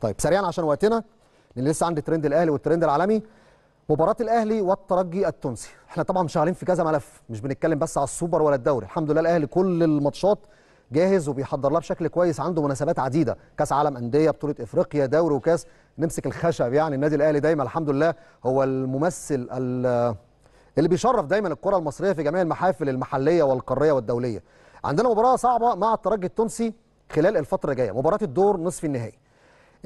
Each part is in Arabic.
طيب سريعا عشان وقتنا لان لسه عندي ترند الاهلي والترند العالمي مباراه الاهلي والترجي التونسي احنا طبعا شغالين في كذا ملف مش بنتكلم بس على السوبر ولا الدوري الحمد لله الاهلي كل الماتشات جاهز وبيحضر لها بشكل كويس عنده مناسبات عديده كاس عالم انديه بطوله افريقيا دوري وكاس نمسك الخشب يعني النادي الاهلي دايما الحمد لله هو الممثل اللي بيشرف دايما الكره المصريه في جميع المحافل المحليه والقاريه والدوليه عندنا مباراه صعبه مع الترجي التونسي خلال الفتره الجايه مباراه الدور نصف النهائي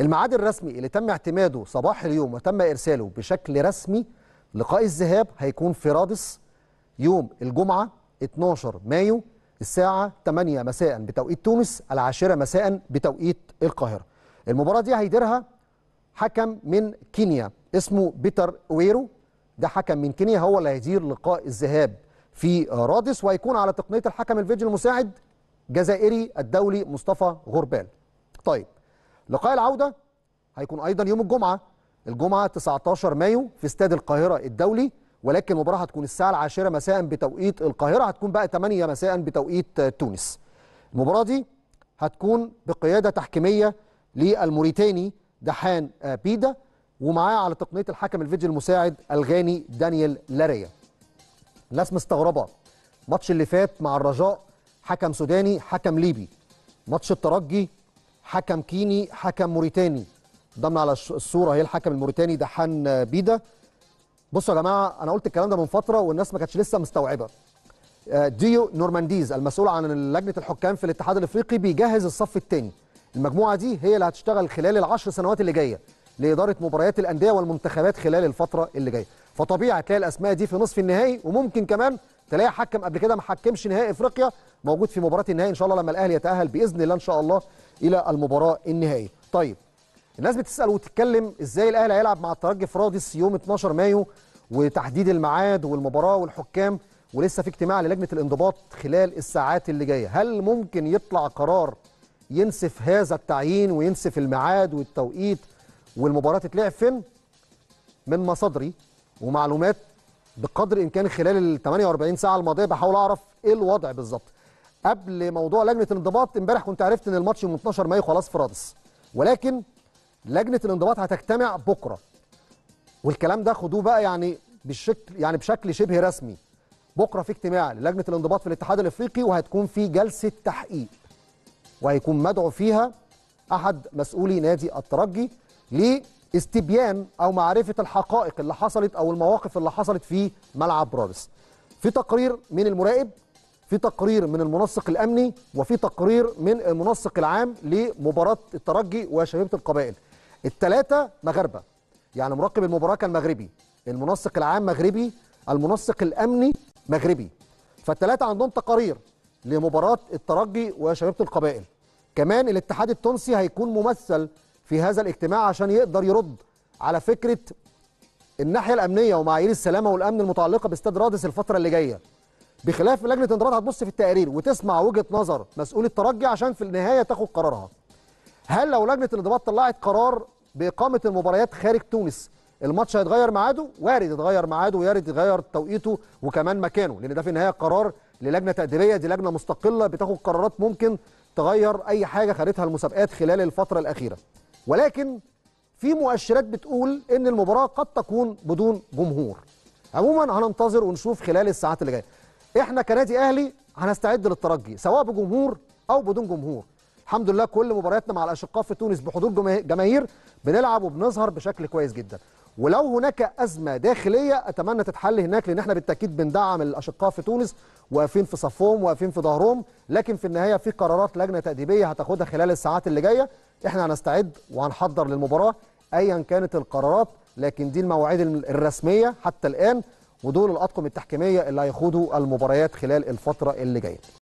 الميعاد الرسمي اللي تم اعتماده صباح اليوم وتم إرساله بشكل رسمي لقاء الذهاب هيكون في رادس يوم الجمعة 12 مايو الساعة 8 مساء بتوقيت تونس العاشرة مساء بتوقيت القاهرة المباراة دي هيديرها حكم من كينيا اسمه بيتر ويرو ده حكم من كينيا هو اللي هيدير لقاء الذهاب في رادس وهيكون على تقنية الحكم الفيديو المساعد جزائري الدولي مصطفى غربال طيب لقاء العودة هيكون أيضا يوم الجمعة الجمعة 19 مايو في استاد القاهرة الدولي ولكن المباراة هتكون الساعة العاشرة مساء بتوقيت القاهرة هتكون بقى 8 مساء بتوقيت تونس المباراة دي هتكون بقيادة تحكيمية للموريتاني دحان بيدا ومعاه على تقنية الحكم الفيديو المساعد الغاني دانيال لاريا الناس مستغربة ماتش اللي فات مع الرجاء حكم سوداني حكم ليبي ماتش الترجي حكم كيني حكم موريتاني ضمن على الصوره هي الحكم الموريتاني دحان بيدا بصوا يا جماعه انا قلت الكلام ده من فتره والناس ما كانتش لسه مستوعبه آه، ديو نورمانديز المسؤول عن لجنه الحكام في الاتحاد الافريقي بيجهز الصف الثاني المجموعه دي هي اللي هتشتغل خلال العشر سنوات اللي جايه لاداره مباريات الانديه والمنتخبات خلال الفتره اللي جايه فطبيعي تلاقي الاسماء دي في نصف النهائي وممكن كمان تلاقي حكم قبل كده ما حكمش نهائي افريقيا موجود في مباراه النهائي ان شاء الله لما الاهلي يتاهل باذن الله ان شاء الله الى المباراه النهائيه طيب الناس بتسال وتتكلم ازاي الاهلي هيلعب مع الترجي فرادس يوم 12 مايو وتحديد الميعاد والمباراه والحكام ولسه في اجتماع للجنه الانضباط خلال الساعات اللي جايه هل ممكن يطلع قرار ينسف هذا التعيين وينسف الميعاد والتوقيت والمباراه تتلعب فين من مصادري ومعلومات بقدر الامكان خلال ال 48 ساعه الماضيه بحاول اعرف ايه الوضع بالظبط قبل موضوع لجنه الانضباط امبارح كنت عرفت ان الماتش من 12 مايو خلاص في رادس ولكن لجنه الانضباط هتجتمع بكره والكلام ده خدوه بقى يعني بالشكل يعني بشكل شبه رسمي بكره في اجتماع للجنه الانضباط في الاتحاد الافريقي وهتكون في جلسه تحقيق وهيكون مدعو فيها احد مسؤولي نادي الترجي ليه استبيان او معرفه الحقائق اللي حصلت او المواقف اللي حصلت في ملعب برادس في تقرير من المراقب في تقرير من المنسق الامني وفي تقرير من المنسق العام لمباراه الترجي وشبيبه القبائل الثلاثه مغاربه يعني مراقب المباراه كان مغربي المنسق العام مغربي المنسق الامني مغربي فالثلاثه عندهم تقارير لمباراه الترجي وشبيبه القبائل كمان الاتحاد التونسي هيكون ممثل في هذا الاجتماع عشان يقدر يرد على فكره الناحيه الامنيه ومعايير السلامه والامن المتعلقه باستاد رادس الفتره اللي جايه بخلاف لجنه انضباط هتبص في التقارير وتسمع وجهه نظر مسؤول الترجي عشان في النهايه تاخد قرارها هل لو لجنه الانضباط طلعت قرار باقامه المباريات خارج تونس الماتش هيتغير ميعاده وارد يتغير ميعاده ويارد يتغير توقيته وكمان مكانه لان ده في النهايه قرار للجنه تقديريه دي لجنه مستقله بتاخد قرارات ممكن تغير اي حاجه خدتها المسابقات خلال الفتره الاخيره ولكن في مؤشرات بتقول ان المباراه قد تكون بدون جمهور عموما هننتظر ونشوف خلال الساعات اللي جايه احنا كنادي اهلي هنستعد للترجي سواء بجمهور او بدون جمهور الحمد لله كل مبارياتنا مع الاشقاء في تونس بحضور جماهير بنلعب وبنظهر بشكل كويس جدا ولو هناك أزمة داخلية أتمنى تتحل هناك لأن احنا بالتأكيد بندعم الأشقاء في تونس واقفين في صفهم واقفين في ظهرهم لكن في النهاية في قرارات لجنة تأديبية هتاخدها خلال الساعات اللي جاية احنا هنستعد وهنحضر للمباراة أيا كانت القرارات لكن دي المواعيد الرسمية حتى الآن ودول الأطقم التحكيمية اللي هيخوضوا المباريات خلال الفترة اللي جاية